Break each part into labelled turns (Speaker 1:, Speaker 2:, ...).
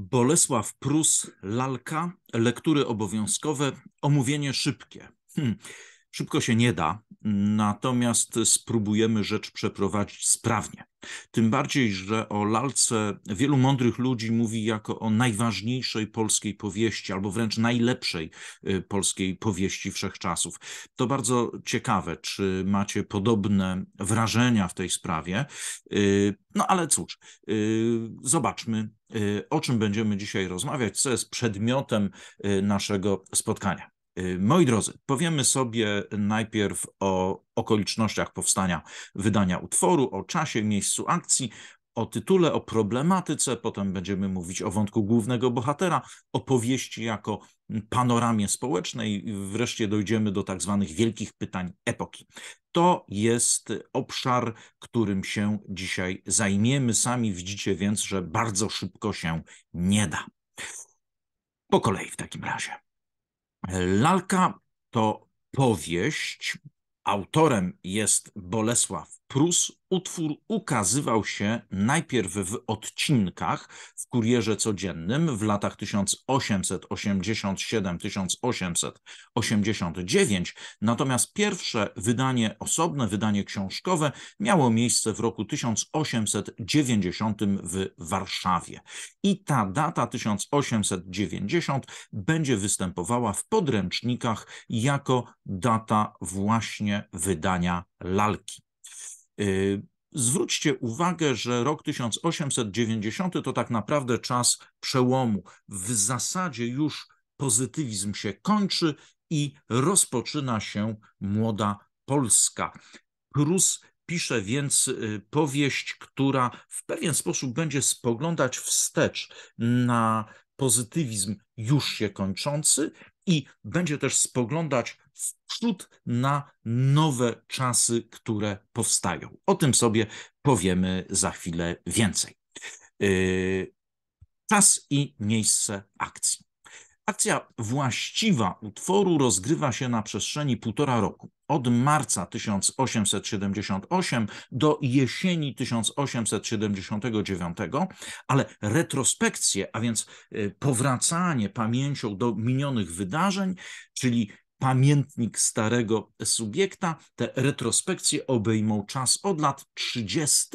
Speaker 1: Bolesław Prus, lalka, lektury obowiązkowe, omówienie szybkie. Hmm. Szybko się nie da, natomiast spróbujemy rzecz przeprowadzić sprawnie. Tym bardziej, że o lalce wielu mądrych ludzi mówi jako o najważniejszej polskiej powieści, albo wręcz najlepszej y, polskiej powieści wszechczasów. To bardzo ciekawe, czy macie podobne wrażenia w tej sprawie. Y, no ale cóż, y, zobaczmy, o czym będziemy dzisiaj rozmawiać, co jest przedmiotem naszego spotkania. Y, moi drodzy, powiemy sobie najpierw o okolicznościach powstania wydania utworu, o czasie, miejscu akcji, o tytule, o problematyce, potem będziemy mówić o wątku głównego bohatera, o powieści jako panoramie społecznej, wreszcie dojdziemy do tak zwanych wielkich pytań epoki. To jest obszar, którym się dzisiaj zajmiemy. Sami widzicie więc, że bardzo szybko się nie da. Po kolei w takim razie. Lalka to powieść. Autorem jest Bolesław Prus utwór ukazywał się najpierw w odcinkach w kurierze codziennym w latach 1887-1889, natomiast pierwsze wydanie, osobne wydanie książkowe, miało miejsce w roku 1890 w Warszawie. I ta data 1890 będzie występowała w podręcznikach jako data właśnie wydania lalki. Y, zwróćcie uwagę, że rok 1890 to tak naprawdę czas przełomu. W zasadzie już pozytywizm się kończy i rozpoczyna się młoda Polska. Prus pisze więc y, powieść, która w pewien sposób będzie spoglądać wstecz na pozytywizm już się kończący i będzie też spoglądać wprzód na nowe czasy, które powstają. O tym sobie powiemy za chwilę więcej. Yy, czas i miejsce akcji. Akcja właściwa utworu rozgrywa się na przestrzeni półtora roku, od marca 1878 do jesieni 1879, ale retrospekcje, a więc y, powracanie pamięcią do minionych wydarzeń, czyli pamiętnik starego subiekta. Te retrospekcje obejmą czas od lat 30.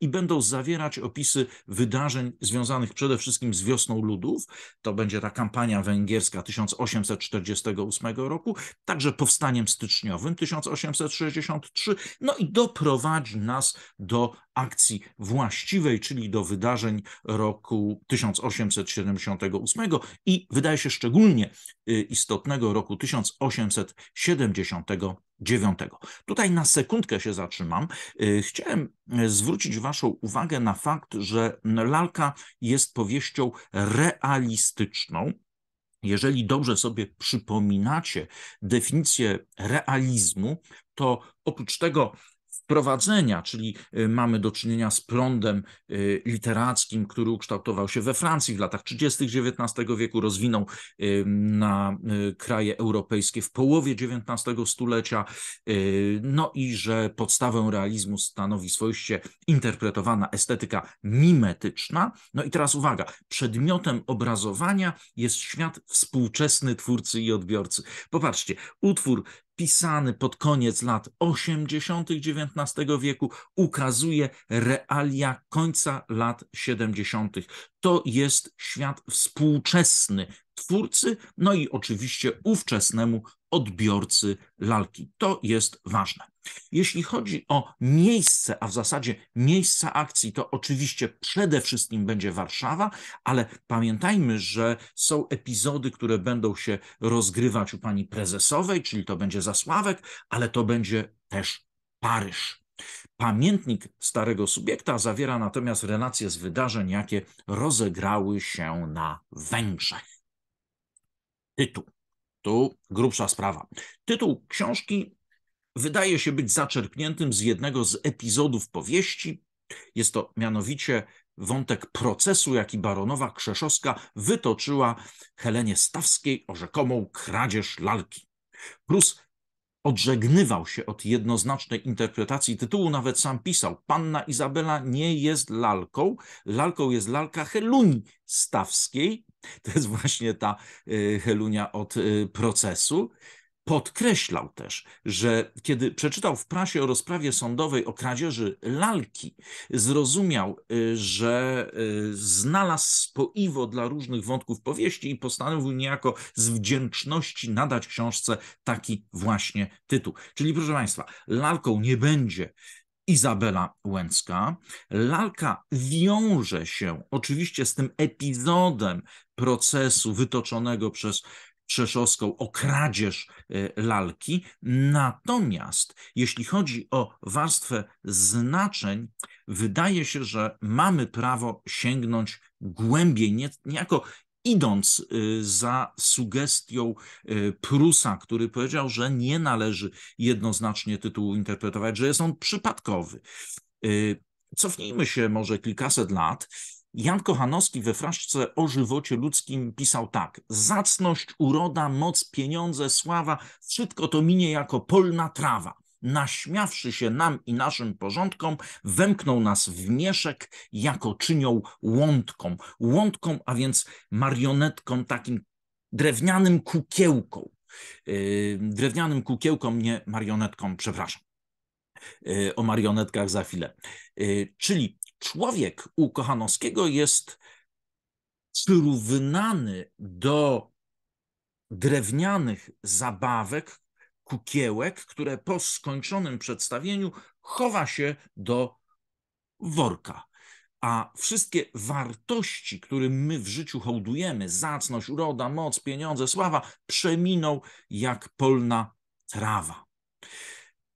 Speaker 1: i będą zawierać opisy wydarzeń związanych przede wszystkim z wiosną ludów. To będzie ta kampania węgierska 1848 roku, także powstaniem styczniowym 1863. No i doprowadzi nas do akcji właściwej, czyli do wydarzeń roku 1878 i wydaje się szczególnie y, istotnego roku 1879. Tutaj na sekundkę się zatrzymam. Y, chciałem y, zwrócić Waszą uwagę na fakt, że lalka jest powieścią realistyczną. Jeżeli dobrze sobie przypominacie definicję realizmu, to oprócz tego, wprowadzenia, czyli y, mamy do czynienia z prądem y, literackim, który ukształtował się we Francji w latach 30. XIX wieku, rozwinął y, na kraje europejskie w połowie XIX stulecia, no i że podstawę realizmu stanowi swoiście interpretowana estetyka mimetyczna. No i teraz uwaga, przedmiotem obrazowania jest świat współczesny twórcy i odbiorcy. Popatrzcie, utwór pisany pod koniec lat 80. XIX wieku, ukazuje realia końca lat 70. To jest świat współczesny twórcy, no i oczywiście ówczesnemu odbiorcy lalki. To jest ważne. Jeśli chodzi o miejsce, a w zasadzie miejsca akcji, to oczywiście przede wszystkim będzie Warszawa, ale pamiętajmy, że są epizody, które będą się rozgrywać u pani prezesowej, czyli to będzie Zasławek, ale to będzie też Paryż. Pamiętnik starego subiekta zawiera natomiast relacje z wydarzeń, jakie rozegrały się na Węgrzech. Tytuł. Tu grubsza sprawa. Tytuł książki wydaje się być zaczerpniętym z jednego z epizodów powieści. Jest to mianowicie wątek procesu, jaki baronowa Krzeszowska wytoczyła Helenie Stawskiej o rzekomą kradzież lalki. Plus odżegnywał się od jednoznacznej interpretacji tytułu, nawet sam pisał. Panna Izabela nie jest lalką, lalką jest lalka Heluni Stawskiej, to jest właśnie ta y, Helunia od y, procesu. Podkreślał też, że kiedy przeczytał w prasie o rozprawie sądowej o kradzieży lalki, zrozumiał, y, że y, znalazł spoiwo dla różnych wątków powieści i postanowił niejako z wdzięczności nadać książce taki właśnie tytuł. Czyli, proszę Państwa, lalką nie będzie Izabela Łęcka. Lalka wiąże się oczywiście z tym epizodem procesu wytoczonego przez Przeszowską o kradzież e, lalki. Natomiast jeśli chodzi o warstwę znaczeń, wydaje się, że mamy prawo sięgnąć głębiej, nie, niejako idąc e, za sugestią e, Prusa, który powiedział, że nie należy jednoznacznie tytułu interpretować, że jest on przypadkowy. Cofnijmy się może kilkaset lat Jan Kochanowski we fraszce o żywocie ludzkim pisał tak: Zacność, uroda, moc, pieniądze, sława wszystko to minie jako polna trawa. Naśmiawszy się nam i naszym porządkom, wemknął nas w mieszek, jako czynią łądką. Łądką, a więc marionetką, takim drewnianym kukiełką. Yy, drewnianym kukiełką, nie marionetką, przepraszam yy, o marionetkach za chwilę. Yy, czyli Człowiek u Kochanowskiego jest przyrównany do drewnianych zabawek, kukiełek, które po skończonym przedstawieniu chowa się do worka. A wszystkie wartości, którym my w życiu hołdujemy, zacność, uroda, moc, pieniądze, sława, przeminą jak polna trawa.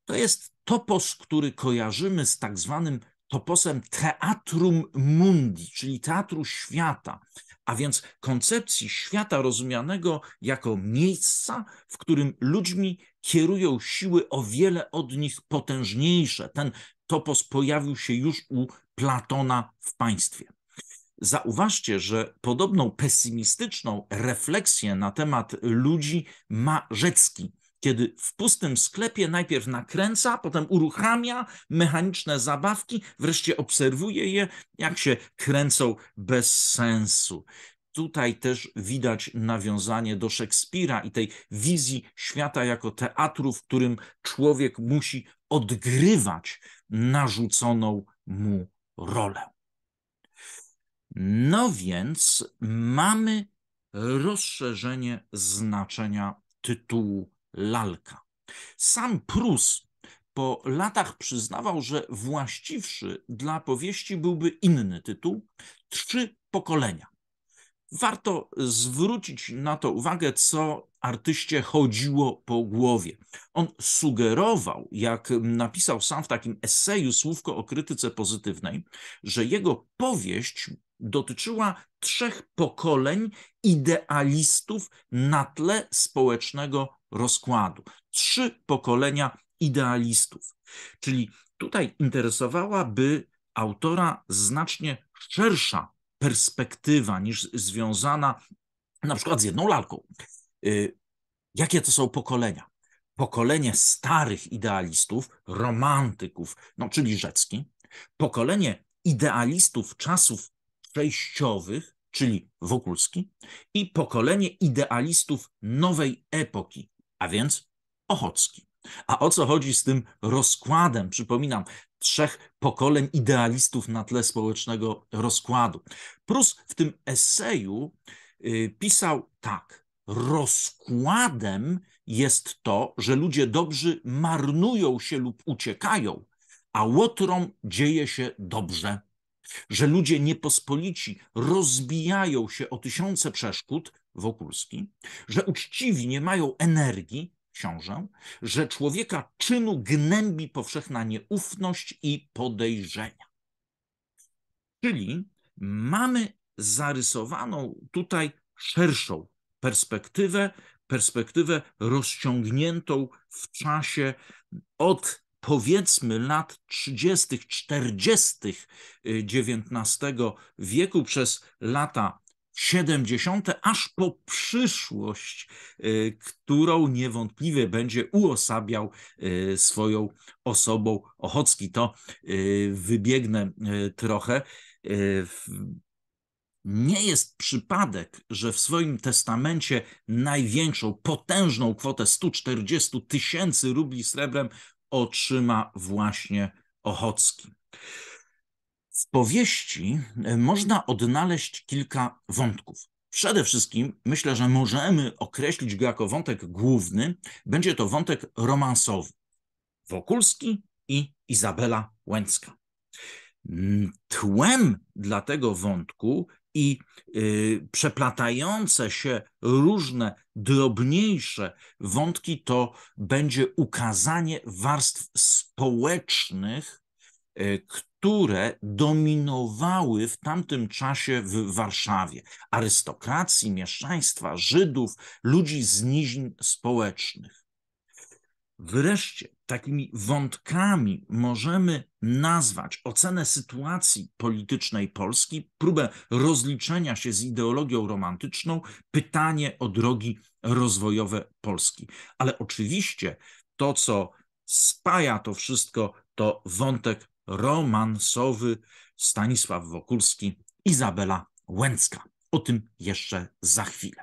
Speaker 1: To jest topos, który kojarzymy z tak zwanym toposem teatrum mundi, czyli teatru świata, a więc koncepcji świata rozumianego jako miejsca, w którym ludźmi kierują siły o wiele od nich potężniejsze. Ten topos pojawił się już u Platona w państwie. Zauważcie, że podobną pesymistyczną refleksję na temat ludzi ma Rzecki, kiedy w pustym sklepie najpierw nakręca, potem uruchamia mechaniczne zabawki, wreszcie obserwuje je, jak się kręcą bez sensu. Tutaj też widać nawiązanie do Szekspira i tej wizji świata jako teatru, w którym człowiek musi odgrywać narzuconą mu rolę. No więc mamy rozszerzenie znaczenia tytułu lalka. Sam Prus po latach przyznawał, że właściwszy dla powieści byłby inny tytuł Trzy pokolenia. Warto zwrócić na to uwagę, co artyście chodziło po głowie. On sugerował, jak napisał sam w takim eseju słówko o krytyce pozytywnej, że jego powieść dotyczyła trzech pokoleń idealistów na tle społecznego rozkładu. Trzy pokolenia idealistów. Czyli tutaj interesowałaby autora znacznie szersza perspektywa niż związana na przykład z jedną lalką. Y, jakie to są pokolenia? Pokolenie starych idealistów, romantyków, no czyli Rzecki, pokolenie idealistów czasów przejściowych, czyli Wokulski, i pokolenie idealistów nowej epoki, a więc Ochocki. A o co chodzi z tym rozkładem? Przypominam, trzech pokoleń idealistów na tle społecznego rozkładu. Prus w tym eseju y, pisał tak. Rozkładem jest to, że ludzie dobrzy marnują się lub uciekają, a łotrom dzieje się dobrze. Że ludzie niepospolici rozbijają się o tysiące przeszkód, Wokulski, że uczciwi nie mają energii, książę, że człowieka czynu gnębi powszechna nieufność i podejrzenia. Czyli mamy zarysowaną tutaj szerszą perspektywę, perspektywę rozciągniętą w czasie od powiedzmy lat 30., 40. XIX wieku przez lata 70., aż po przyszłość, y, którą niewątpliwie będzie uosabiał y, swoją osobą Ochocki. To y, wybiegnę trochę. Nie jest przypadek, że w swoim testamencie największą, potężną kwotę 140 tysięcy rubli srebrem otrzyma właśnie Ochocki. W powieści e, można odnaleźć kilka wątków. Przede wszystkim myślę, że możemy określić go jako wątek główny. Będzie to wątek romansowy. Wokulski i Izabela Łęcka. Mm, tłem dla tego wątku i yy, przeplatające się różne drobniejsze wątki to będzie ukazanie warstw społecznych E, które dominowały w tamtym czasie w Warszawie. Arystokracji, mieszczaństwa, Żydów, ludzi z nizin społecznych. Wreszcie takimi wątkami możemy nazwać ocenę sytuacji politycznej Polski, próbę rozliczenia się z ideologią romantyczną, pytanie o drogi rozwojowe Polski. Ale oczywiście to, co spaja to wszystko, to wątek romansowy Stanisław Wokulski, Izabela Łęcka. O tym jeszcze za chwilę.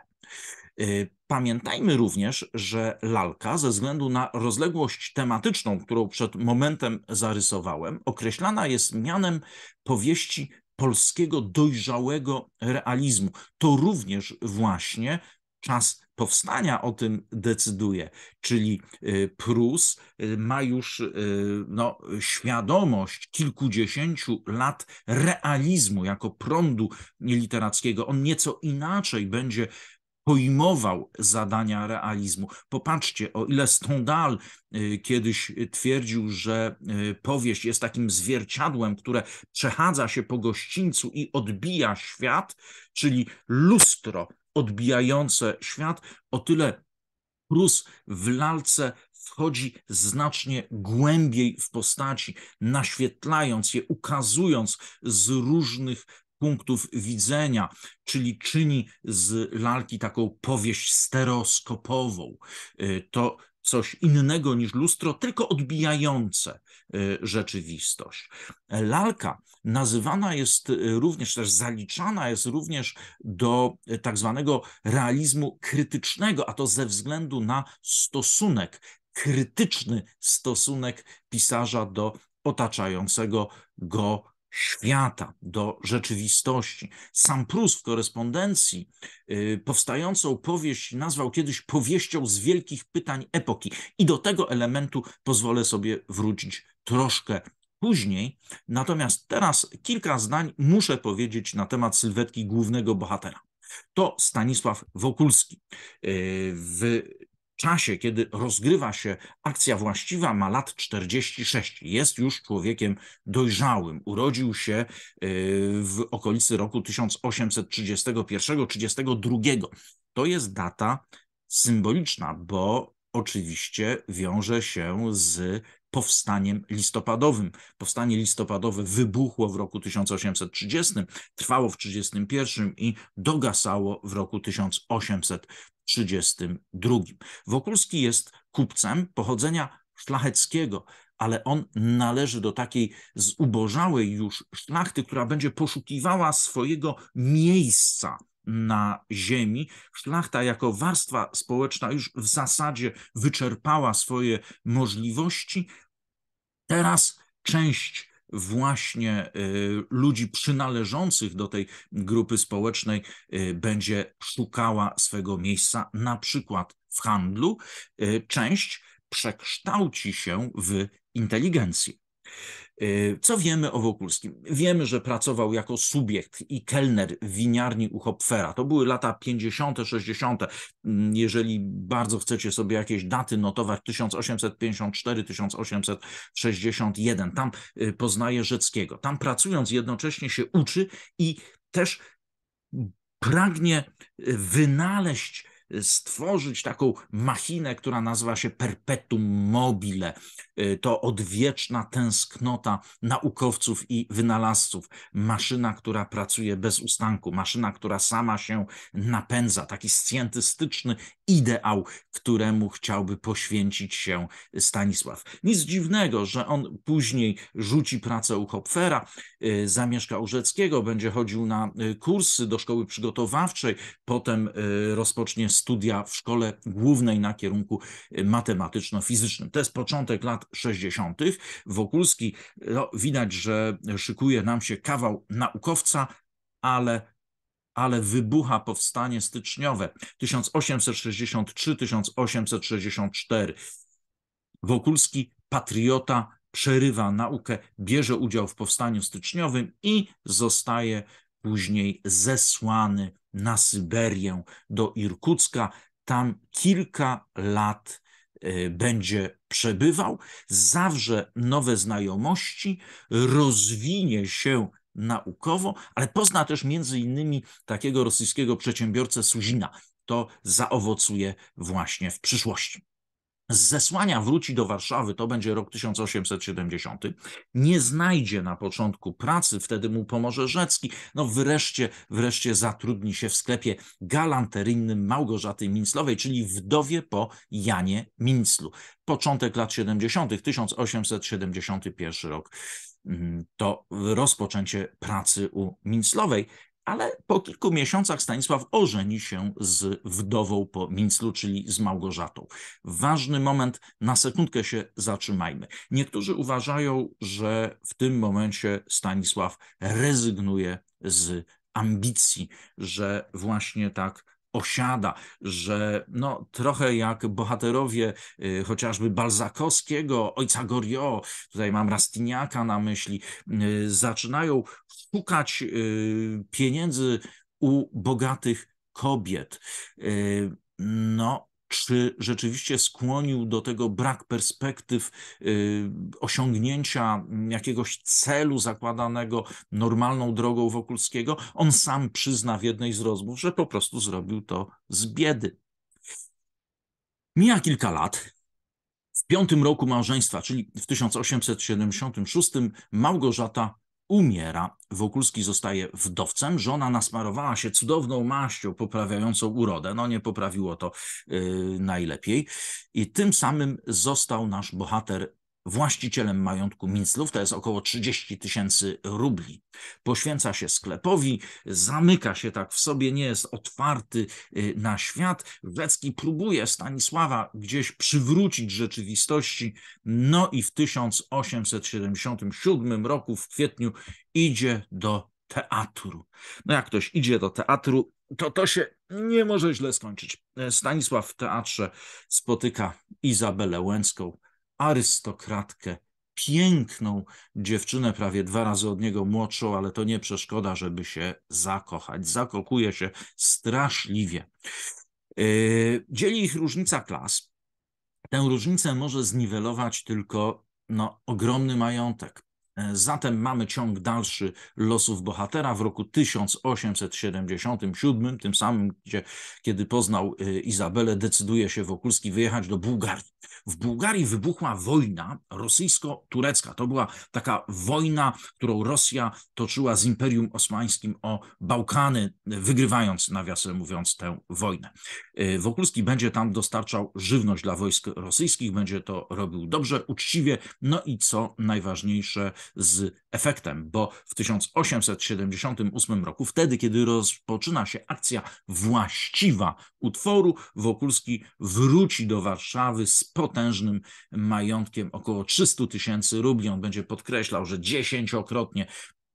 Speaker 1: Y, pamiętajmy również, że lalka, ze względu na rozległość tematyczną, którą przed momentem zarysowałem, określana jest mianem powieści polskiego dojrzałego realizmu. To również właśnie czas powstania o tym decyduje, czyli y, Prus y, ma już y, no, świadomość kilkudziesięciu lat realizmu jako prądu literackiego. On nieco inaczej będzie pojmował zadania realizmu. Popatrzcie, o ile Stendhal kiedyś twierdził, że powieść jest takim zwierciadłem, które przechadza się po gościńcu i odbija świat, czyli lustro odbijające świat, o tyle Prus w lalce wchodzi znacznie głębiej w postaci, naświetlając je, ukazując z różnych punktów widzenia, czyli czyni z lalki taką powieść stereoskopową. Y, to coś innego niż lustro, tylko odbijające y, rzeczywistość. Lalka nazywana jest y, również, też zaliczana jest również do y, tak zwanego realizmu krytycznego, a to ze względu na stosunek, krytyczny stosunek pisarza do otaczającego go świata, do rzeczywistości. Sam Prus w korespondencji y, powstającą powieść nazwał kiedyś powieścią z wielkich pytań epoki. I do tego elementu pozwolę sobie wrócić troszkę później. Natomiast teraz kilka zdań muszę powiedzieć na temat sylwetki głównego bohatera. To Stanisław Wokulski. Y, w czasie, kiedy rozgrywa się akcja właściwa, ma lat 46. Jest już człowiekiem dojrzałym. Urodził się y, w okolicy roku 1831-32. To jest data symboliczna, bo oczywiście wiąże się z powstaniem listopadowym. Powstanie listopadowe wybuchło w roku 1830, trwało w 1831 i dogasało w roku 1832. Wokulski jest kupcem pochodzenia szlacheckiego, ale on należy do takiej zubożałej już szlachty, która będzie poszukiwała swojego miejsca na ziemi. Szlachta jako warstwa społeczna już w zasadzie wyczerpała swoje możliwości, Teraz część właśnie y, ludzi przynależących do tej grupy społecznej y, będzie szukała swego miejsca, na przykład w handlu, y, część przekształci się w inteligencję. Y, co wiemy o Wokulskim? Wiemy, że pracował jako subjekt i kelner w winiarni u Hopfera. To były lata 50., 60. Mm, jeżeli bardzo chcecie sobie jakieś daty notować, 1854-1861. Tam y, poznaje Rzeckiego. Tam pracując jednocześnie się uczy i też pragnie y, wynaleźć stworzyć taką machinę, która nazywa się perpetuum mobile. Y, to odwieczna tęsknota naukowców i wynalazców. Maszyna, która pracuje bez ustanku, maszyna, która sama się napędza, taki scjentystyczny ideał, któremu chciałby poświęcić się Stanisław. Nic dziwnego, że on później rzuci pracę u Hopfera, y, zamieszka Rzeckiego, będzie chodził na y, kursy do szkoły przygotowawczej, potem y, rozpocznie studia w szkole głównej na kierunku matematyczno-fizycznym. To jest początek lat 60. Wokulski, no, widać, że szykuje nam się kawał naukowca, ale ale wybucha powstanie styczniowe 1863-1864. Wokulski, patriota, przerywa naukę, bierze udział w powstaniu styczniowym i zostaje później zesłany na Syberię do Irkucka. Tam kilka lat e, będzie przebywał, zawrze nowe znajomości, rozwinie się naukowo, ale pozna też między innymi takiego rosyjskiego przedsiębiorcę Suzina. To zaowocuje właśnie w przyszłości. Z zesłania wróci do Warszawy, to będzie rok 1870. Nie znajdzie na początku pracy, wtedy mu pomoże Rzecki. No wreszcie, wreszcie zatrudni się w sklepie galanteryjnym Małgorzaty Minclowej, czyli wdowie po Janie Minclu. Początek lat 70., 1871 rok. Mhm, to rozpoczęcie pracy u Minclowej, ale po kilku miesiącach Stanisław ożeni się z wdową po Minclu, czyli z Małgorzatą. Ważny moment, na sekundkę się zatrzymajmy. Niektórzy uważają, że w tym momencie Stanisław rezygnuje z ambicji, że właśnie tak osiada, że no, trochę jak bohaterowie y, chociażby Balzakowskiego, ojca Goriot, tutaj mam Rastiniaka na myśli, y, zaczynają szukać y, pieniędzy u bogatych kobiet. No, czy rzeczywiście skłonił do tego brak perspektyw y, osiągnięcia jakiegoś celu zakładanego normalną drogą Wokulskiego, on sam przyzna w jednej z rozmów, że po prostu zrobił to z biedy. Mija kilka lat. W piątym roku małżeństwa, czyli w 1876, Małgorzata umiera. Wokulski zostaje wdowcem. Żona nasmarowała się cudowną maścią poprawiającą urodę. No nie poprawiło to yy, najlepiej. I tym samym został nasz bohater właścicielem majątku Minclów, to jest około 30 tysięcy rubli. Poświęca się sklepowi, zamyka się tak w sobie, nie jest otwarty y, na świat. Wlecki próbuje Stanisława gdzieś przywrócić rzeczywistości, no i w 1877 roku, w kwietniu, idzie do teatru. No jak ktoś idzie do teatru, to to się nie może źle skończyć. Stanisław w teatrze spotyka Izabelę Łęcką, arystokratkę, piękną dziewczynę, prawie dwa razy od niego młodszą, ale to nie przeszkoda, żeby się zakochać. Zakokuje się straszliwie. Yy, dzieli ich różnica klas. Tę różnicę może zniwelować tylko no, ogromny majątek. Zatem mamy ciąg dalszy losów bohatera w roku 1877, tym samym, gdzie, kiedy poznał y, Izabelę, decyduje się Wokulski wyjechać do Bułgarii. W Bułgarii wybuchła wojna rosyjsko-turecka. To była taka wojna, którą Rosja toczyła z Imperium Osmańskim o Bałkany, wygrywając, nawiasem mówiąc, tę wojnę. Y, Wokulski będzie tam dostarczał żywność dla wojsk rosyjskich, będzie to robił dobrze, uczciwie, no i co najważniejsze, z efektem, bo w 1878 roku, wtedy kiedy rozpoczyna się akcja właściwa utworu, Wokulski wróci do Warszawy z potężnym majątkiem około 300 tysięcy rubli. On będzie podkreślał, że dziesięciokrotnie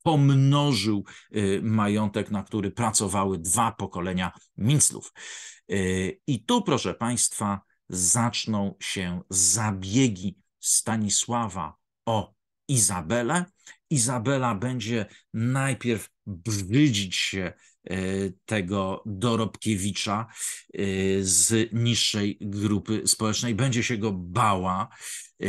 Speaker 1: pomnożył y, majątek, na który pracowały dwa pokolenia Minclów. Y, I tu, proszę Państwa, zaczną się zabiegi Stanisława o Izabelę. Izabela będzie najpierw brzydzić się e, tego dorobkiewicza e, z niższej grupy społecznej, będzie się go bała. E,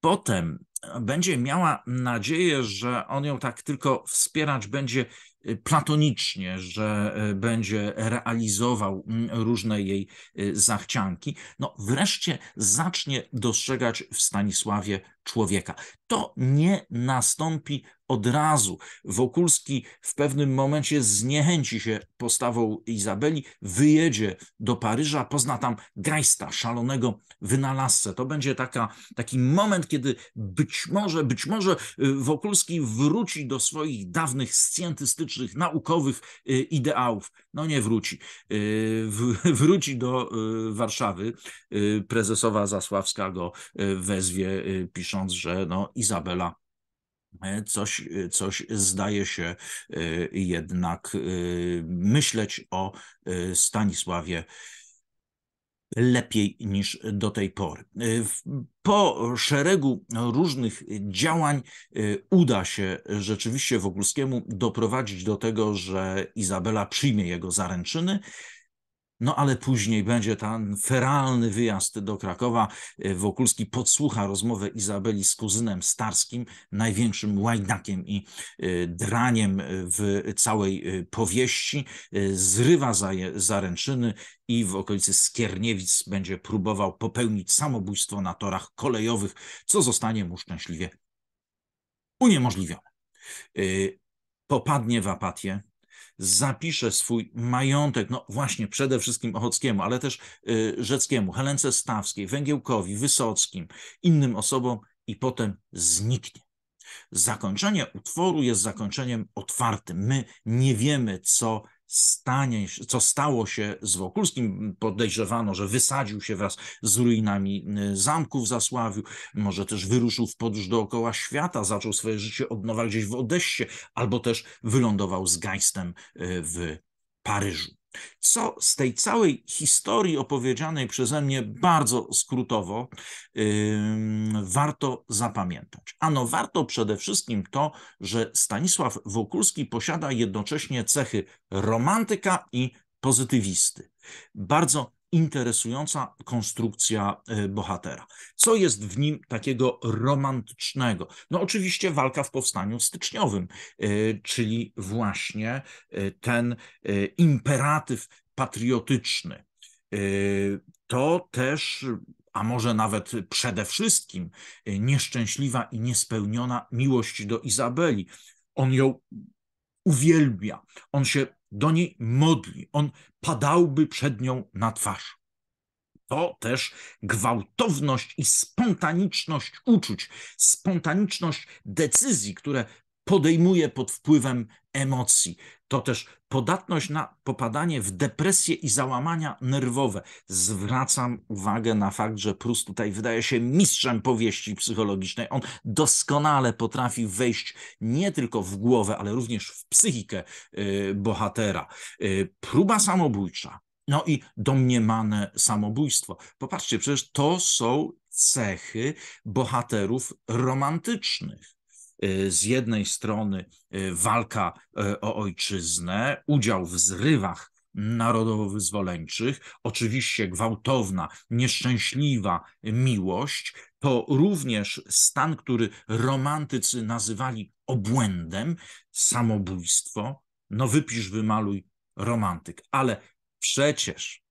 Speaker 1: potem będzie miała nadzieję, że on ją tak tylko wspierać będzie Y, platonicznie, że y, będzie realizował mm, różne jej y, zachcianki, no wreszcie zacznie dostrzegać w Stanisławie człowieka. To nie nastąpi od razu. Wokulski w pewnym momencie zniechęci się postawą Izabeli, wyjedzie do Paryża, pozna tam Geista, szalonego wynalazcę. To będzie taka, taki moment, kiedy być może, być może Wokulski wróci do swoich dawnych scjentystycznych naukowych y, ideałów. No nie wróci. Y, wróci do y, Warszawy. Prezesowa Zasławska go wezwie, pisząc, że no Izabela e, coś, coś zdaje się jednak myśleć o Stanisławie lepiej niż do tej pory. Y, po szeregu różnych działań y, uda się rzeczywiście Wokulskiemu doprowadzić do tego, że Izabela przyjmie jego zaręczyny no ale później będzie ten feralny wyjazd do Krakowa. E, Wokulski podsłucha rozmowę Izabeli z kuzynem Starskim, największym łajdakiem i e, draniem e, w całej powieści. Zrywa zaręczyny i w okolicy Skierniewic będzie próbował popełnić samobójstwo na torach kolejowych, co zostanie mu szczęśliwie uniemożliwione. Popadnie w apatię, zapisze swój majątek, no właśnie przede wszystkim Ochockiemu, ale też y, Rzeckiemu, Helence Stawskiej, Węgiełkowi, Wysockim, innym osobom i potem zniknie. Zakończenie utworu jest zakończeniem otwartym. My nie wiemy, co stanie, co stało się z Wokulskim. Podejrzewano, że wysadził się wraz z ruinami y, zamku w Zasławiu, może też wyruszył w podróż dookoła świata, zaczął swoje życie od nowa gdzieś w Odeście, albo też wylądował z Geistem y, w Paryżu. Co z tej całej historii opowiedzianej przeze mnie bardzo skrótowo yy, warto zapamiętać? Ano, warto przede wszystkim to, że Stanisław Wokulski posiada jednocześnie cechy romantyka i pozytywisty. Bardzo interesująca konstrukcja e, bohatera. Co jest w nim takiego romantycznego? No oczywiście walka w powstaniu styczniowym, e, czyli właśnie e, ten imperatyw patriotyczny. To też a może nawet przede wszystkim nieszczęśliwa i niespełniona miłość do Izabeli. On ją uwielbia, on się do niej modli, on padałby przed nią na twarz. To też gwałtowność i spontaniczność uczuć, spontaniczność decyzji, które podejmuje pod wpływem emocji to też podatność na popadanie w depresję i załamania nerwowe. Zwracam uwagę na fakt, że Prus tutaj wydaje się mistrzem powieści psychologicznej. On doskonale potrafi wejść nie tylko w głowę, ale również w psychikę y, bohatera. Y, próba samobójcza, no i domniemane samobójstwo. Popatrzcie, przecież to są cechy bohaterów romantycznych. Y, z jednej strony y, walka y, o ojczyznę, udział w zrywach narodowo-wyzwoleńczych, oczywiście gwałtowna, nieszczęśliwa miłość, to również stan, który romantycy nazywali obłędem, samobójstwo. No wypisz, wymaluj romantyk, ale przecież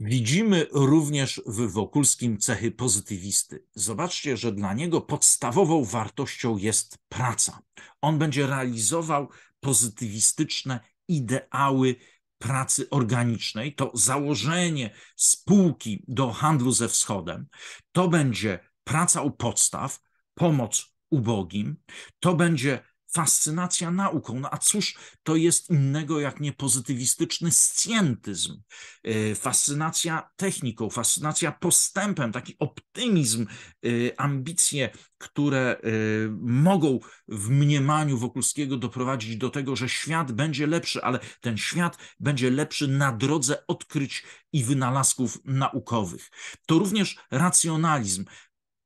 Speaker 1: Widzimy również w Wokulskim cechy pozytywisty. Zobaczcie, że dla niego podstawową wartością jest praca. On będzie realizował pozytywistyczne ideały pracy organicznej, to założenie spółki do handlu ze wschodem, to będzie praca u podstaw, pomoc ubogim, to będzie fascynacja nauką. No a cóż to jest innego jak nie pozytywistyczny scjentyzm, e, fascynacja techniką, fascynacja postępem, taki optymizm, e, ambicje, które e, mogą w mniemaniu Wokulskiego doprowadzić do tego, że świat będzie lepszy, ale ten świat będzie lepszy na drodze odkryć i wynalazków naukowych. To również racjonalizm,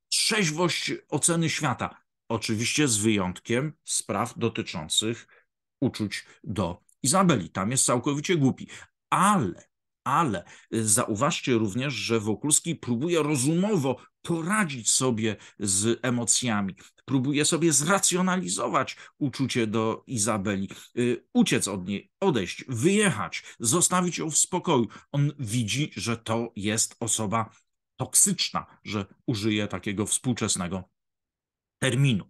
Speaker 1: trzeźwość oceny świata. Oczywiście z wyjątkiem spraw dotyczących uczuć do Izabeli. Tam jest całkowicie głupi. Ale, ale y, zauważcie również, że Wokulski próbuje rozumowo poradzić sobie z emocjami. Próbuje sobie zracjonalizować uczucie do Izabeli, y, uciec od niej, odejść, wyjechać, zostawić ją w spokoju. On widzi, że to jest osoba toksyczna, że użyje takiego współczesnego terminu.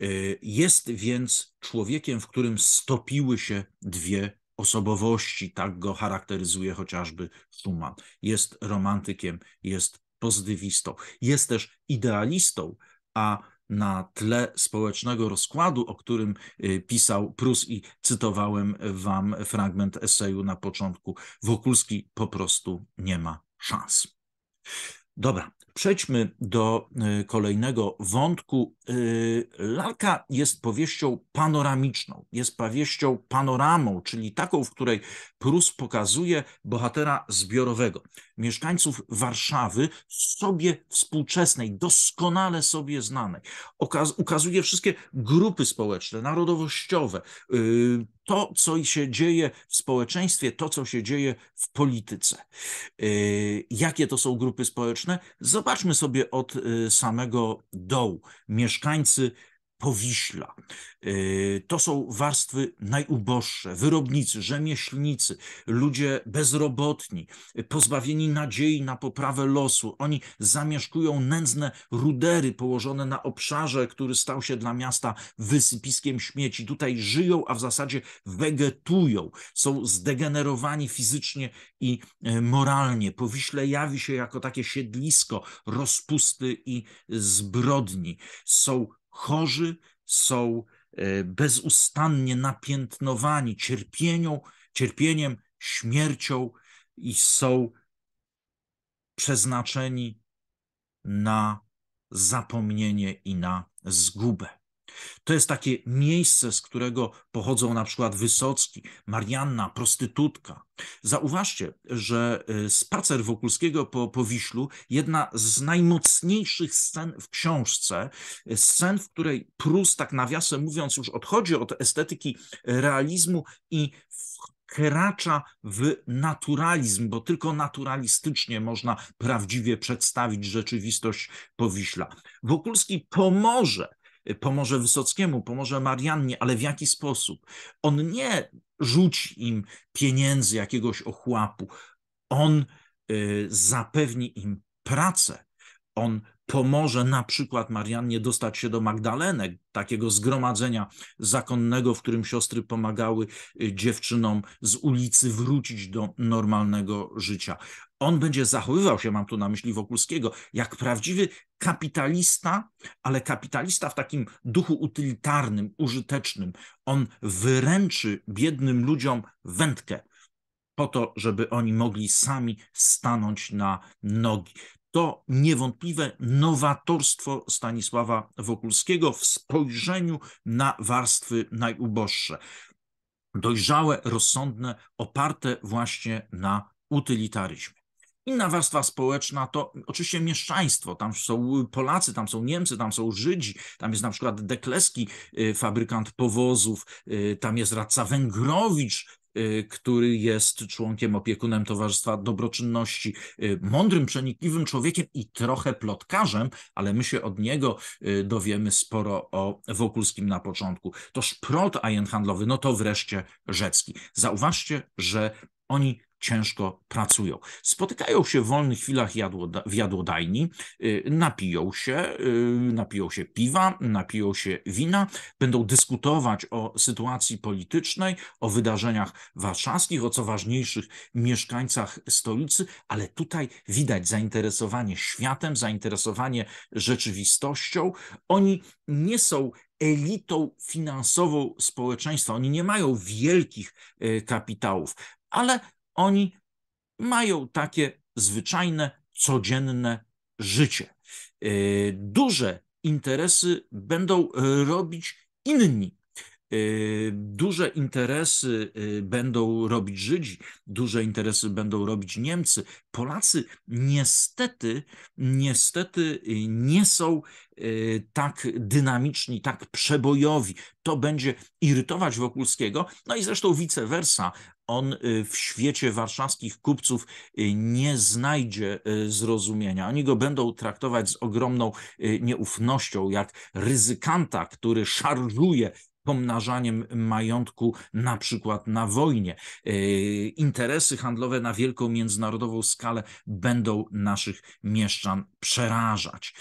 Speaker 1: E, jest więc człowiekiem, w którym stopiły się dwie osobowości, tak go charakteryzuje chociażby Schumann. Jest romantykiem, jest pozytywistą, jest też idealistą, a na tle społecznego rozkładu, o którym e, pisał Prus i cytowałem wam fragment eseju na początku, Wokulski po prostu nie ma szans. Dobra, Przejdźmy do y, kolejnego wątku. Y, lalka jest powieścią panoramiczną, jest powieścią panoramą, czyli taką, w której Prus pokazuje bohatera zbiorowego mieszkańców Warszawy sobie współczesnej, doskonale sobie znanej. Okaz ukazuje wszystkie grupy społeczne, narodowościowe, y, to, co się dzieje w społeczeństwie, to, co się dzieje w polityce. Y, jakie to są grupy społeczne? Zobaczmy sobie od y, samego dołu. Mieszkańcy powiśla. Y, to są warstwy najuboższe, wyrobnicy, rzemieślnicy, ludzie bezrobotni, pozbawieni nadziei na poprawę losu. Oni zamieszkują nędzne rudery położone na obszarze, który stał się dla miasta wysypiskiem śmieci. Tutaj żyją, a w zasadzie wegetują. Są zdegenerowani fizycznie i y, moralnie. Powiśle jawi się jako takie siedlisko rozpusty i zbrodni. Są chorzy, są e, bezustannie napiętnowani cierpieniu, cierpieniem, śmiercią i są przeznaczeni na zapomnienie i na zgubę. To jest takie miejsce, z którego pochodzą na przykład Wysocki, Marianna, prostytutka. Zauważcie, że y, spacer Wokulskiego po, po Wiślu, jedna z najmocniejszych scen w książce, y, scen, w której Prus, tak nawiasem mówiąc, już odchodzi od estetyki y, realizmu i wkracza w naturalizm, bo tylko naturalistycznie można prawdziwie przedstawić rzeczywistość Powiśla. Wokulski pomoże pomoże Wysockiemu, pomoże Mariannie, ale w jaki sposób? On nie rzuci im pieniędzy jakiegoś ochłapu, on y, zapewni im pracę. On pomoże na przykład Mariannie dostać się do Magdalenek, takiego zgromadzenia zakonnego, w którym siostry pomagały y, dziewczynom z ulicy wrócić do normalnego życia. On będzie zachowywał się, mam tu na myśli Wokulskiego, jak prawdziwy kapitalista, ale kapitalista w takim duchu utylitarnym, użytecznym. On wyręczy biednym ludziom wędkę po to, żeby oni mogli sami stanąć na nogi. To niewątpliwe nowatorstwo Stanisława Wokulskiego w spojrzeniu na warstwy najuboższe. Dojrzałe, rozsądne, oparte właśnie na utylitaryzmie. Inna warstwa społeczna to oczywiście mieszczaństwo. Tam są Polacy, tam są Niemcy, tam są Żydzi, tam jest na przykład Dekleski, y, fabrykant powozów, y, tam jest radca Węgrowicz, y, który jest członkiem, opiekunem Towarzystwa Dobroczynności, mądrym, przenikliwym człowiekiem i trochę plotkarzem, ale my się od niego dowiemy sporo o Wokulskim na początku. To szprot ajent handlowy, no to wreszcie Rzecki. Zauważcie, że oni ciężko pracują. Spotykają się w wolnych chwilach w jadłodajni, y, napiją się, y, napiją się piwa, napiją się wina, będą dyskutować o sytuacji politycznej, o wydarzeniach warszawskich, o co ważniejszych mieszkańcach stolicy, ale tutaj widać zainteresowanie światem, zainteresowanie rzeczywistością. Oni nie są elitą finansową społeczeństwa. Oni nie mają wielkich y, kapitałów, ale oni mają takie zwyczajne, codzienne życie. E, duże interesy będą robić inni. E, duże interesy e, będą robić Żydzi, duże interesy będą robić Niemcy. Polacy niestety, niestety nie są tak dynamiczni, tak przebojowi. To będzie irytować Wokulskiego, no i zresztą vice versa on y, w świecie warszawskich kupców y, nie znajdzie y, zrozumienia. Oni go będą traktować z ogromną nieufnością, jak ryzykanta, który szarżuje pomnażaniem majątku na przykład na wojnie. Interesy handlowe na wielką międzynarodową skalę będą naszych mieszczan przerażać.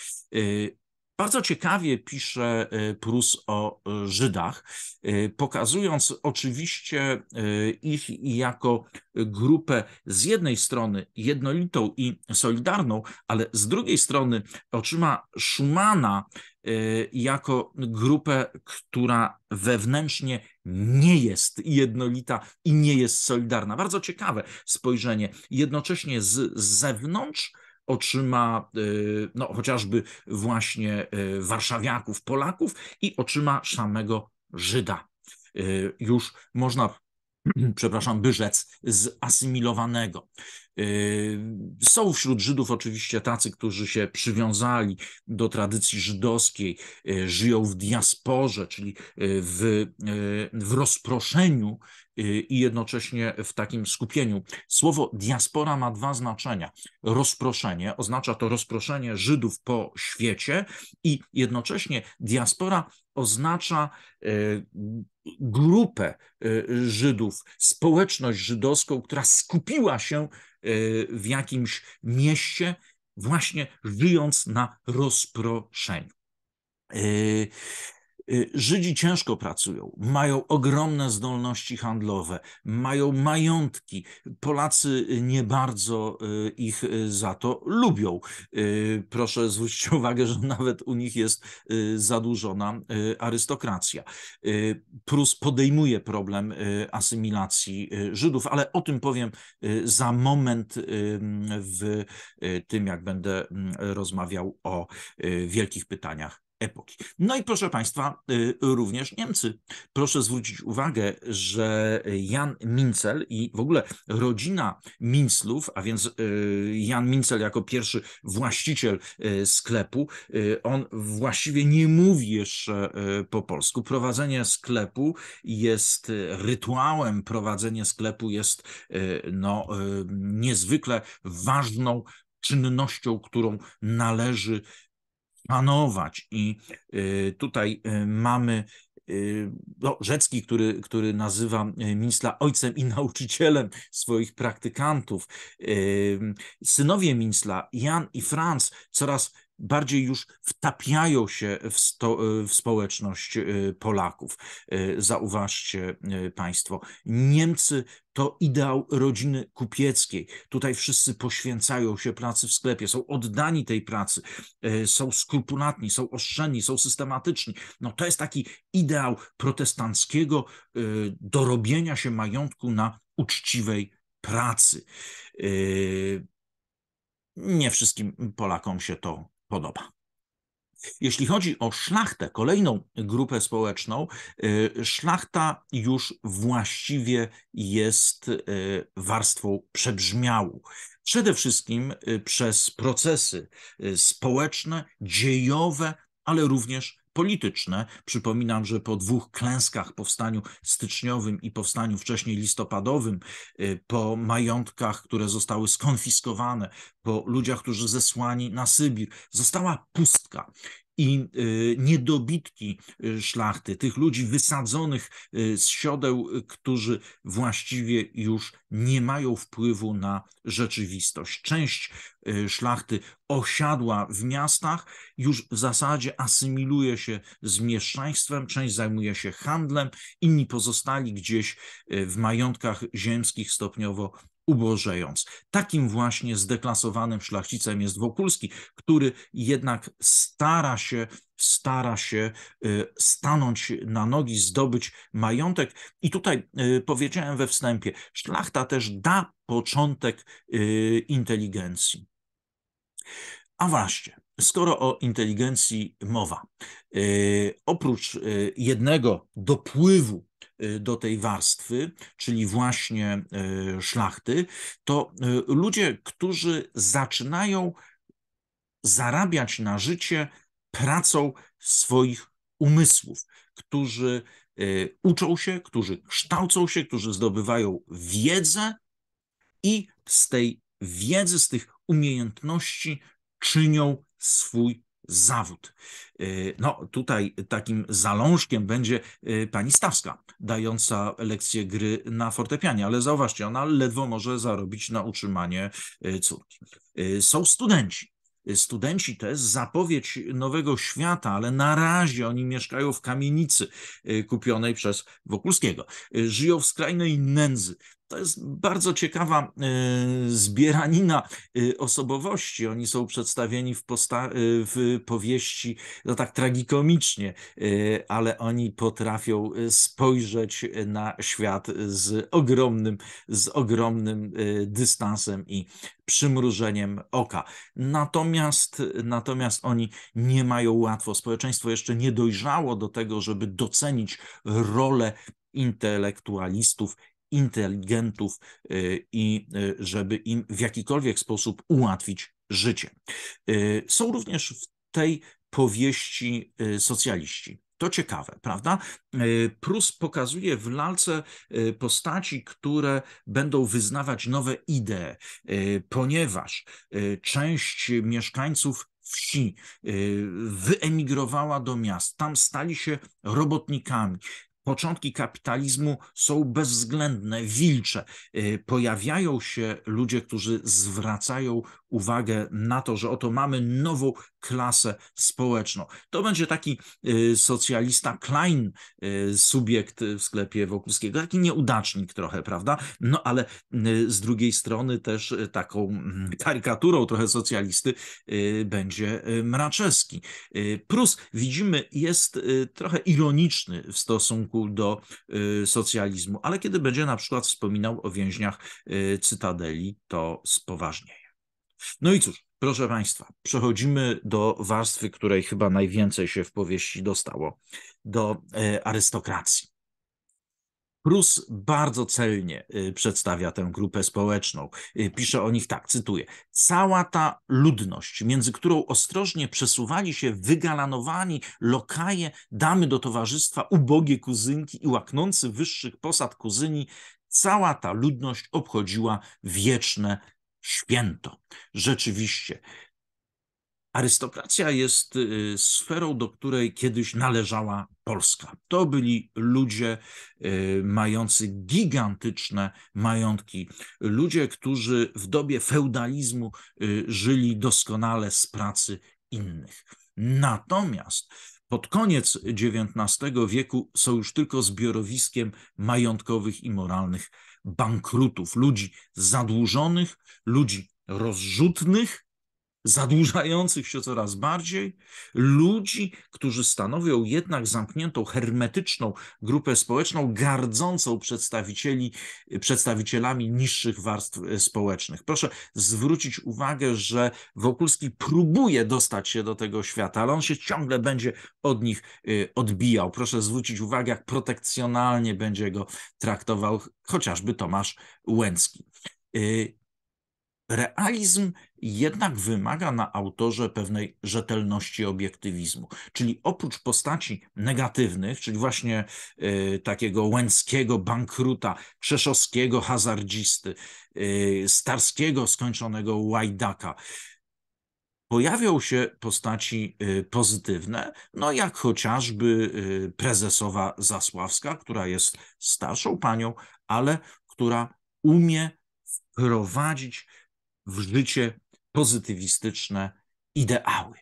Speaker 1: Bardzo ciekawie pisze y, Prus o y, Żydach, y, pokazując oczywiście ich jako grupę z jednej strony jednolitą i solidarną, ale z drugiej strony oczyma Schumana jako grupę, która wewnętrznie nie jest jednolita i nie jest solidarna. Bardzo ciekawe spojrzenie. Jednocześnie z zewnątrz otrzyma e, no, chociażby właśnie e, warszawiaków, Polaków i otrzyma samego Żyda. E, już można, przepraszam, by rzec, zasymilowanego. Są wśród Żydów oczywiście tacy, którzy się przywiązali do tradycji żydowskiej, żyją w diasporze, czyli w, w rozproszeniu Y, i jednocześnie w takim skupieniu. Słowo diaspora ma dwa znaczenia. Rozproszenie, oznacza to rozproszenie Żydów po świecie i jednocześnie diaspora oznacza y, grupę y, Żydów, społeczność żydowską, która skupiła się w jakimś mieście, właśnie żyjąc na rozproszeniu. Y, Żydzi ciężko pracują, mają ogromne zdolności handlowe, mają majątki. Polacy y, nie bardzo y, ich za to lubią. Proszę zwrócić uwagę, że nawet u nich jest zadłużona arystokracja. Prus podejmuje problem asymilacji Żydów, ale o tym powiem za moment w tym, jak będę rozmawiał o wielkich pytaniach epoki. No i proszę Państwa, y, również Niemcy. Proszę zwrócić uwagę, że Jan Mincel i w ogóle rodzina Minclów, a więc y, Jan Mincel jako pierwszy właściciel y, sklepu, on właściwie nie mówi jeszcze po polsku. Prowadzenie sklepu jest rytuałem, prowadzenie sklepu jest no, niezwykle ważną czynnością, którą należy panować. I y, tutaj y, mamy y, no, Rzecki, który, który nazywa Minsla ojcem i nauczycielem swoich praktykantów. Synowie Minsla, Jan i Franz, coraz bardziej już wtapiają się w, sto, e, w społeczność e, Polaków. E, zauważcie Państwo, Niemcy to ideał rodziny kupieckiej. Tutaj wszyscy poświęcają się pracy w sklepie, są oddani tej pracy, są skrupulatni, są oszczędni, są systematyczni. No to jest taki ideał protestanckiego dorobienia się majątku na uczciwej pracy. Nie wszystkim Polakom się to podoba. Jeśli chodzi o szlachtę, kolejną grupę społeczną, y, szlachta już właściwie jest y, warstwą przebrzmiału. Przede wszystkim y, przez procesy społeczne, dziejowe, ale również polityczne. Przypominam, że po dwóch klęskach, powstaniu styczniowym i powstaniu wcześniej listopadowym, y, po majątkach, które zostały skonfiskowane, po ludziach, którzy zesłani na Sybir, została pustka i y, niedobitki y, szlachty, tych ludzi wysadzonych y, z siodeł, którzy właściwie już nie mają wpływu na rzeczywistość. Część szlachty osiadła w miastach, już w zasadzie asymiluje się z mieszczaństwem, część zajmuje się handlem, inni pozostali gdzieś w majątkach ziemskich stopniowo ubożejąc. Takim właśnie zdeklasowanym szlachcicem jest Wokulski, który jednak stara się, stara się y, stanąć na nogi, zdobyć majątek. I tutaj y, powiedziałem we wstępie, szlachta też da początek y, inteligencji. A właśnie, skoro o inteligencji mowa, y, oprócz y, jednego dopływu y, do tej warstwy, czyli właśnie szlachty, to ludzie, którzy zaczynają zarabiać na życie pracą swoich umysłów, którzy uczą się, którzy kształcą się, którzy zdobywają wiedzę i z tej wiedzy, z tych umiejętności czynią swój zawód. Y, no tutaj takim zalążkiem będzie y, pani Stawska, dająca lekcję gry na fortepianie, ale zauważcie, ona ledwo może zarobić na utrzymanie y, córki. Są studenci, studenci to jest zapowiedź nowego świata, ale na razie oni mieszkają w kamienicy kupionej przez Wokulskiego. Żyją w skrajnej nędzy. To jest bardzo ciekawa y, zbieranina y, osobowości. Oni są przedstawieni w, y, w powieści no tak tragikomicznie, ale oni potrafią spojrzeć na świat z ogromnym, z ogromnym dystansem i przymrużeniem oka. Natomiast, natomiast oni nie mają łatwo. Społeczeństwo jeszcze nie dojrzało do tego, żeby docenić rolę intelektualistów inteligentów y, i y, żeby im w jakikolwiek sposób ułatwić życie. Y, są również w tej powieści socjaliści. To ciekawe, prawda? Prus pokazuje w lalce postaci, które będą wyznawać nowe idee, ponieważ część mieszkańców wsi wyemigrowała do miast, tam stali się robotnikami, początki kapitalizmu są bezwzględne, wilcze. Y, pojawiają się ludzie, którzy zwracają uwagę na to, że oto mamy nową klasę społeczną. To będzie taki y, socjalista Klein, y, subiekt w sklepie Wokulskiego, taki nieudacznik trochę, prawda? No ale z drugiej strony też taką mm, karykaturą trochę socjalisty będzie Mraczewski. Prus, widzimy, jest trochę ironiczny w stosunku stosunku do y, socjalizmu, ale kiedy będzie na przykład wspominał o więźniach y, Cytadeli, to spoważnieje. No i cóż, proszę Państwa, przechodzimy do warstwy, której chyba najwięcej się w powieści dostało, do e, arystokracji. Prus bardzo celnie y, przedstawia tę grupę społeczną. Y, pisze o nich tak, cytuję: Cała ta ludność, między którą ostrożnie przesuwali się wygalanowani lokaje, damy do towarzystwa, ubogie kuzynki i łaknący wyższych posad kuzyni, cała ta ludność obchodziła wieczne święto. Rzeczywiście, Arystokracja jest y, sferą, do której kiedyś należała Polska. To byli ludzie y, mający gigantyczne majątki, ludzie, którzy w dobie feudalizmu y, żyli doskonale z pracy innych. Natomiast pod koniec XIX wieku są już tylko zbiorowiskiem majątkowych i moralnych bankrutów, ludzi zadłużonych, ludzi rozrzutnych, zadłużających się coraz bardziej, ludzi, którzy stanowią jednak zamkniętą, hermetyczną grupę społeczną, gardzącą przedstawicieli, przedstawicielami niższych warstw e, społecznych. Proszę zwrócić uwagę, że Wokulski próbuje dostać się do tego świata, ale on się ciągle będzie od nich e, odbijał. Proszę zwrócić uwagę, jak protekcjonalnie będzie go traktował chociażby Tomasz Łęcki. E, realizm jednak wymaga na autorze pewnej rzetelności obiektywizmu. Czyli oprócz postaci negatywnych, czyli właśnie y, takiego Łęckiego bankruta, Krzeszowskiego hazardzisty, y, Starskiego skończonego łajdaka, pojawią się postaci y, pozytywne, no jak chociażby y, prezesowa Zasławska, która jest starszą panią, ale która umie wprowadzić w życie pozytywistyczne ideały.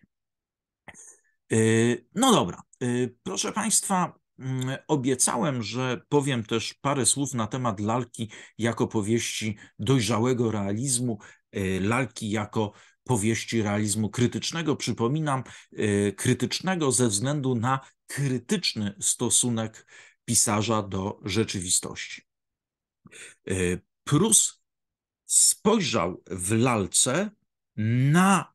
Speaker 1: Y, no dobra, y, proszę Państwa, mm, obiecałem, że powiem też parę słów na temat lalki jako powieści dojrzałego realizmu, y, lalki jako powieści realizmu krytycznego. Przypominam, krytycznego ze względu na krytyczny stosunek pisarza do rzeczywistości. Prus spojrzał w lalce na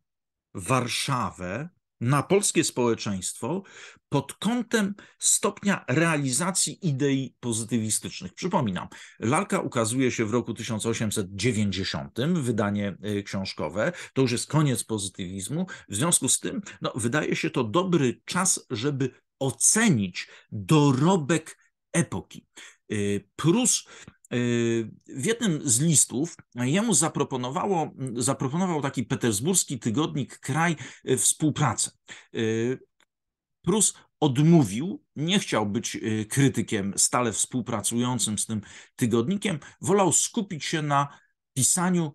Speaker 1: Warszawę, na polskie społeczeństwo pod kątem stopnia realizacji idei pozytywistycznych. Przypominam, lalka ukazuje się w roku 1890, wydanie y, książkowe, to już jest koniec pozytywizmu. W związku z tym, no, wydaje się to dobry czas, żeby ocenić dorobek epoki. Y, Prus Yy, w jednym z listów jemu zaproponowało, zaproponował taki petersburski tygodnik Kraj yy, współpracę. Yy, Prus odmówił, nie chciał być krytykiem stale współpracującym z tym tygodnikiem, wolał skupić się na pisaniu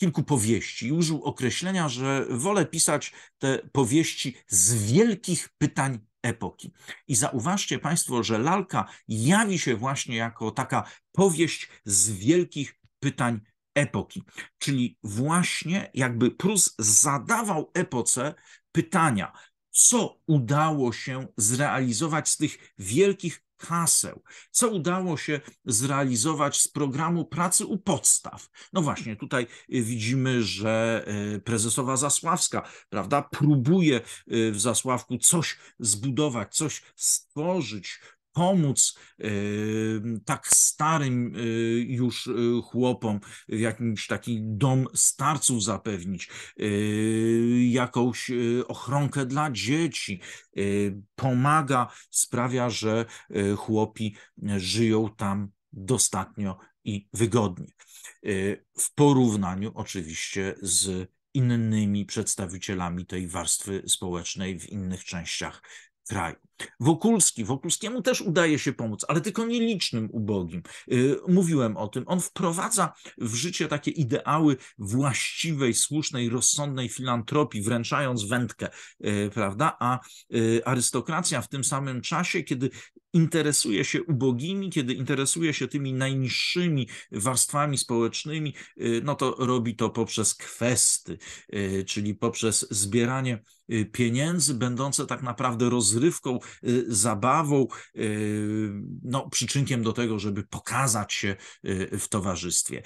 Speaker 1: kilku powieści użył określenia, że wolę pisać te powieści z wielkich pytań epoki. I zauważcie Państwo, że lalka jawi się właśnie jako taka powieść z wielkich pytań epoki. Czyli właśnie jakby Prus zadawał epoce pytania, co udało się zrealizować z tych wielkich haseł, co udało się zrealizować z programu pracy u podstaw. No właśnie, tutaj y, widzimy, że y, prezesowa Zasławska, prawda, próbuje y, w Zasławku coś zbudować, coś stworzyć, pomóc tak starym y, już y, chłopom, jakimś taki dom starców zapewnić, y, jakąś ochronkę dla dzieci, pomaga, sprawia, że chłopi żyją tam dostatnio i wygodnie. W porównaniu oczywiście z innymi przedstawicielami tej warstwy społecznej w innych częściach kraju. Wokulski, Wokulskiemu też udaje się pomóc, ale tylko nielicznym ubogim. Y, mówiłem o tym. On wprowadza w życie takie ideały właściwej, słusznej, rozsądnej filantropii, wręczając wędkę, y, prawda? A y, arystokracja w tym samym czasie, kiedy interesuje się ubogimi, kiedy interesuje się tymi najniższymi warstwami społecznymi, no to robi to poprzez kwesty, czyli poprzez zbieranie Y, pieniędzy, będące tak naprawdę rozrywką, y, zabawą, y, no, przyczynkiem do tego, żeby pokazać się w towarzystwie.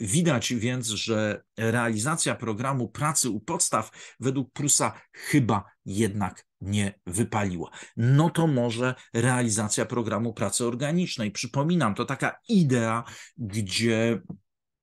Speaker 1: Widać więc, że realizacja programu pracy u podstaw według Prusa chyba jednak nie wypaliła. No to może realizacja programu pracy organicznej. Przypominam, to taka idea, gdzie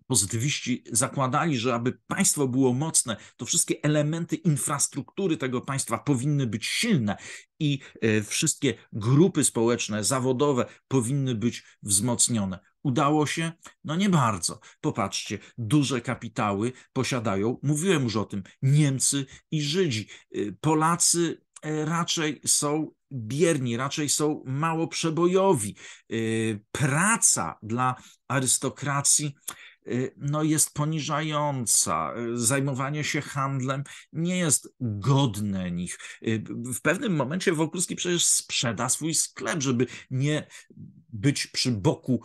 Speaker 1: Pozytywiści zakładali, że aby państwo było mocne, to wszystkie elementy infrastruktury tego państwa powinny być silne i e, wszystkie grupy społeczne, zawodowe powinny być wzmocnione. Udało się? No nie bardzo. Popatrzcie, duże kapitały posiadają, mówiłem już o tym, Niemcy i Żydzi. E, Polacy e, raczej są bierni, raczej są mało przebojowi. Praca dla arystokracji Y, no, jest poniżająca. Y, zajmowanie się handlem nie jest godne nich. Y, w pewnym momencie Wokulski przecież sprzeda swój sklep, żeby nie być przy boku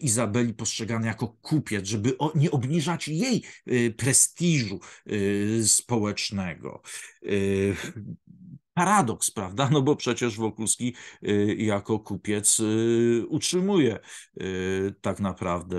Speaker 1: Izabeli postrzegany jako kupiec, żeby nie obniżać jej prestiżu społecznego paradoks, prawda? No bo przecież Wokulski y, jako kupiec y, utrzymuje y, tak naprawdę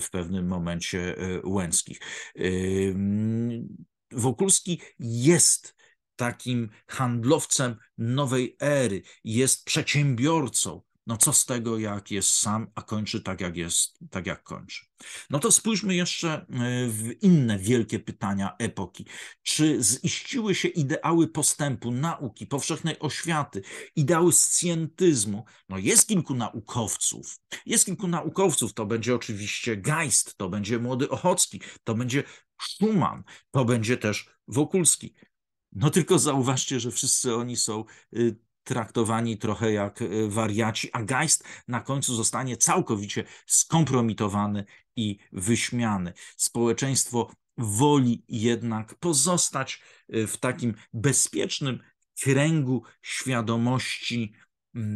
Speaker 1: w pewnym momencie Łęckich. Mm, Wokulski jest takim handlowcem nowej ery, jest przedsiębiorcą, no co z tego, jak jest sam, a kończy tak, jak jest, tak jak kończy. No to spójrzmy jeszcze e, w inne wielkie pytania epoki. Czy ziściły się ideały postępu, nauki, powszechnej oświaty, ideały scjentyzmu? No jest kilku naukowców. Jest kilku naukowców, to będzie oczywiście Geist, to będzie Młody Ochocki, to będzie Schumann, to będzie też Wokulski. No tylko zauważcie, że wszyscy oni są y, traktowani trochę jak e, wariaci, a Geist na końcu zostanie całkowicie skompromitowany i wyśmiany. Społeczeństwo woli jednak pozostać e, w takim bezpiecznym kręgu świadomości,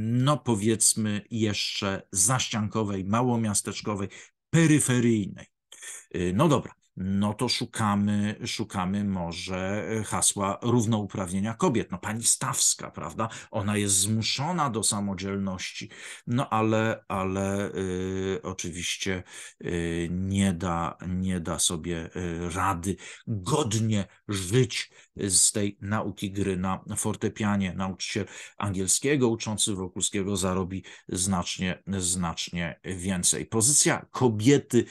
Speaker 1: no powiedzmy jeszcze zaściankowej, małomiasteczkowej, peryferyjnej. E, no dobra, no to szukamy, szukamy może e, hasła równouprawnienia kobiet. No pani Stawska, prawda? Ona jest zmuszona do samodzielności, no ale, ale y, oczywiście y, nie, da, nie da sobie y, rady godnie żyć z tej nauki gry na fortepianie. Nauczyciel angielskiego uczący Wokulskiego zarobi znacznie, znacznie więcej. Pozycja kobiety y,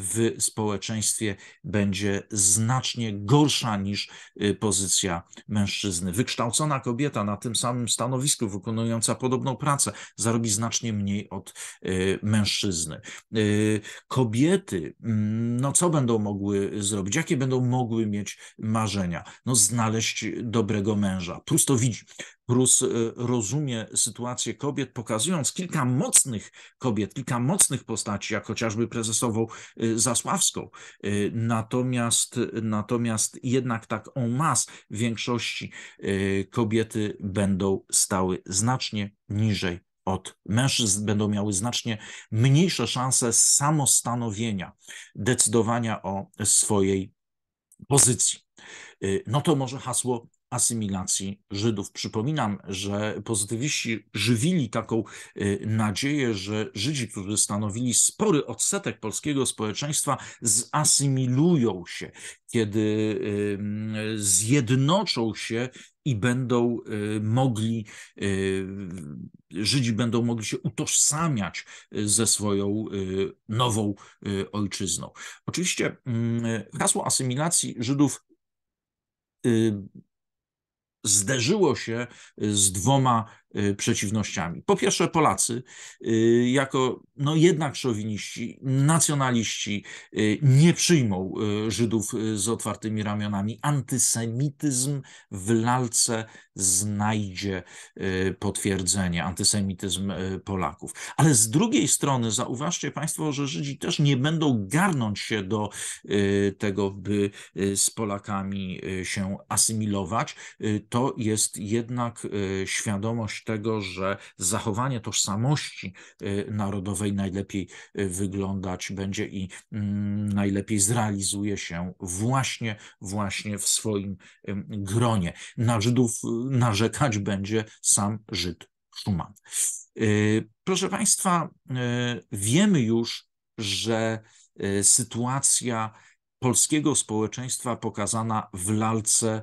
Speaker 1: w społeczeństwie będzie znacznie gorsza niż y, pozycja mężczyzny. Wykształcona kobieta na tym samym stanowisku, wykonująca podobną pracę, zarobi znacznie mniej od y, mężczyzny. Y, kobiety, mm, no co będą mogły zrobić? Jakie będą mogły mieć marzenia? No znaleźć dobrego męża. Prosto widzi, Rus y, rozumie sytuację kobiet, pokazując kilka mocnych kobiet, kilka mocnych postaci, jak chociażby prezesową y, Zasławską. Y, natomiast, natomiast jednak tak en masse w większości kobiety będą stały znacznie niżej od mężczyzn będą miały znacznie mniejsze szanse samostanowienia, decydowania o swojej pozycji. No to może hasło asymilacji Żydów. Przypominam, że pozytywiści żywili taką y, nadzieję, że Żydzi, którzy stanowili spory odsetek polskiego społeczeństwa, zasymilują się, kiedy zjednoczą się i będą y, mogli, y, Żydzi będą mogli się utożsamiać ze swoją nową ojczyzną. Oczywiście mm, hasło asymilacji Żydów zderzyło się y, z dwoma Y, przeciwnościami. Po pierwsze, Polacy, y, jako no jednak szowiniści, nacjonaliści, y, nie przyjmą Żydów z otwartymi ramionami. Antysemityzm w lalce znajdzie potwierdzenie, antysemityzm Polaków. Ale z drugiej strony zauważcie Państwo, że Żydzi też nie będą garnąć się do tego, by z Polakami się asymilować. To jest jednak świadomość, tego, że zachowanie tożsamości y, narodowej najlepiej y, wyglądać będzie i mm, najlepiej zrealizuje się właśnie, właśnie w swoim gronie. Na Żydów y, narzekać będzie sam Żyd Schumann. Proszę Państwa, wiemy już, że sytuacja polskiego społeczeństwa pokazana w lalce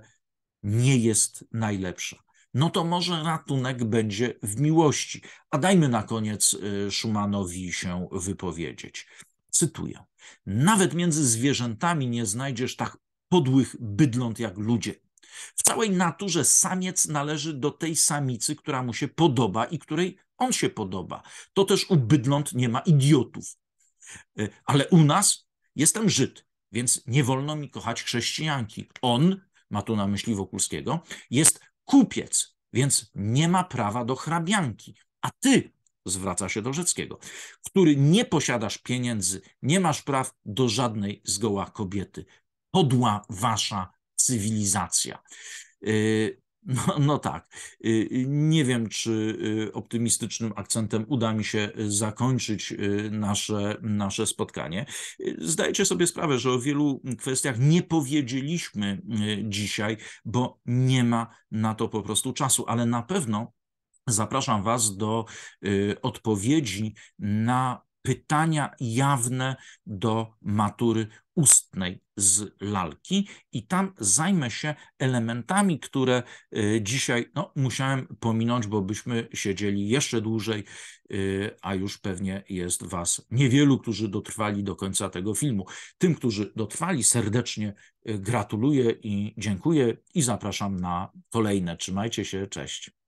Speaker 1: nie jest najlepsza no to może ratunek będzie w miłości. A dajmy na koniec y, Szumanowi się wypowiedzieć. Cytuję: Nawet między zwierzętami nie znajdziesz tak podłych bydląt jak ludzie. W całej naturze samiec należy do tej samicy, która mu się podoba i której on się podoba. To też u bydląt nie ma idiotów. Y, ale u nas jestem Żyd, więc nie wolno mi kochać chrześcijanki. On, ma tu na myśli Wokulskiego, jest kupiec, więc nie ma prawa do hrabianki. A ty, zwraca się do Rzeckiego, który nie posiadasz pieniędzy, nie masz praw do żadnej zgoła kobiety. Podła wasza cywilizacja. Y, no, no, tak. Y, y, nie wiem, czy y, optymistycznym akcentem uda mi się zakończyć nasze, nasze spotkanie. Zdajcie sobie sprawę, że o wielu kwestiach nie powiedzieliśmy dzisiaj, bo nie ma na to po prostu czasu, ale na pewno zapraszam Was do odpowiedzi na pytania jawne do matury ustnej z lalki i tam zajmę się elementami, które y, dzisiaj no, musiałem pominąć, bo byśmy siedzieli jeszcze dłużej, y, a już pewnie jest Was niewielu, którzy dotrwali do końca tego filmu. Tym, którzy dotrwali, serdecznie y, gratuluję i dziękuję i zapraszam na kolejne. Trzymajcie się, cześć.